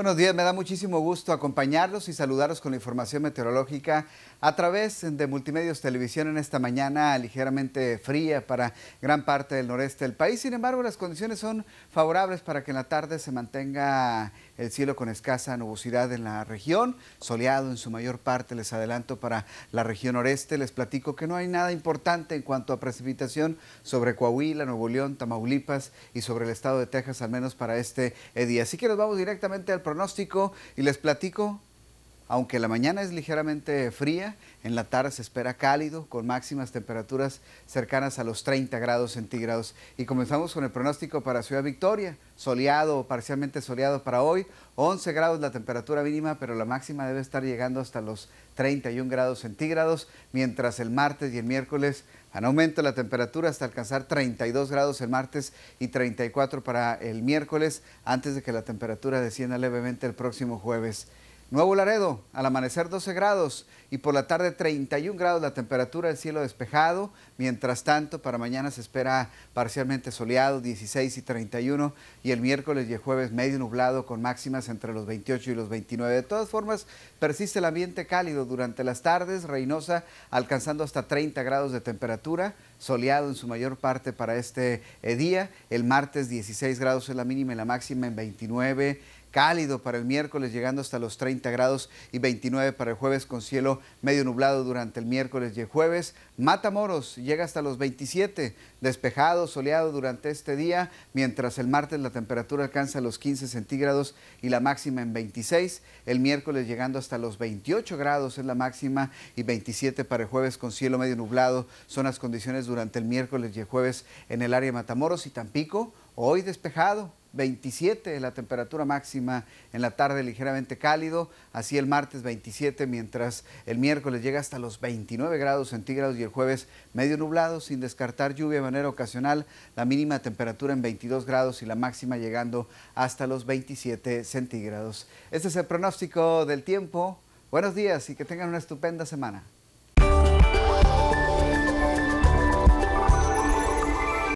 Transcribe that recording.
Buenos días, me da muchísimo gusto acompañarlos y saludarlos con la información meteorológica a través de Multimedios Televisión en esta mañana ligeramente fría para gran parte del noreste del país. Sin embargo, las condiciones son favorables para que en la tarde se mantenga el cielo con escasa nubosidad en la región, soleado en su mayor parte, les adelanto para la región noreste, les platico que no hay nada importante en cuanto a precipitación sobre Coahuila, Nuevo León, Tamaulipas y sobre el estado de Texas, al menos para este día. Así que nos vamos directamente al pronóstico y les platico aunque la mañana es ligeramente fría, en la tarde se espera cálido con máximas temperaturas cercanas a los 30 grados centígrados. Y comenzamos con el pronóstico para Ciudad Victoria, soleado o parcialmente soleado para hoy, 11 grados la temperatura mínima, pero la máxima debe estar llegando hasta los 31 grados centígrados, mientras el martes y el miércoles han aumento la temperatura hasta alcanzar 32 grados el martes y 34 para el miércoles, antes de que la temperatura descienda levemente el próximo jueves. Nuevo Laredo, al amanecer 12 grados y por la tarde 31 grados la temperatura, el cielo despejado. Mientras tanto, para mañana se espera parcialmente soleado, 16 y 31, y el miércoles y el jueves medio nublado con máximas entre los 28 y los 29. De todas formas, persiste el ambiente cálido durante las tardes, Reynosa alcanzando hasta 30 grados de temperatura soleado en su mayor parte para este eh, día. El martes 16 grados es la mínima y la máxima en 29 cálido para el miércoles, llegando hasta los 30 grados y 29 para el jueves, con cielo medio nublado durante el miércoles y el jueves. Matamoros llega hasta los 27, despejado, soleado durante este día, mientras el martes la temperatura alcanza los 15 centígrados y la máxima en 26. El miércoles llegando hasta los 28 grados es la máxima y 27 para el jueves, con cielo medio nublado, son las condiciones durante el miércoles y el jueves en el área de Matamoros y Tampico. Hoy despejado, 27 la temperatura máxima en la tarde ligeramente cálido, así el martes 27, mientras el miércoles llega hasta los 29 grados centígrados y el jueves medio nublado, sin descartar lluvia de manera ocasional, la mínima temperatura en 22 grados y la máxima llegando hasta los 27 centígrados. Este es el pronóstico del tiempo. Buenos días y que tengan una estupenda semana.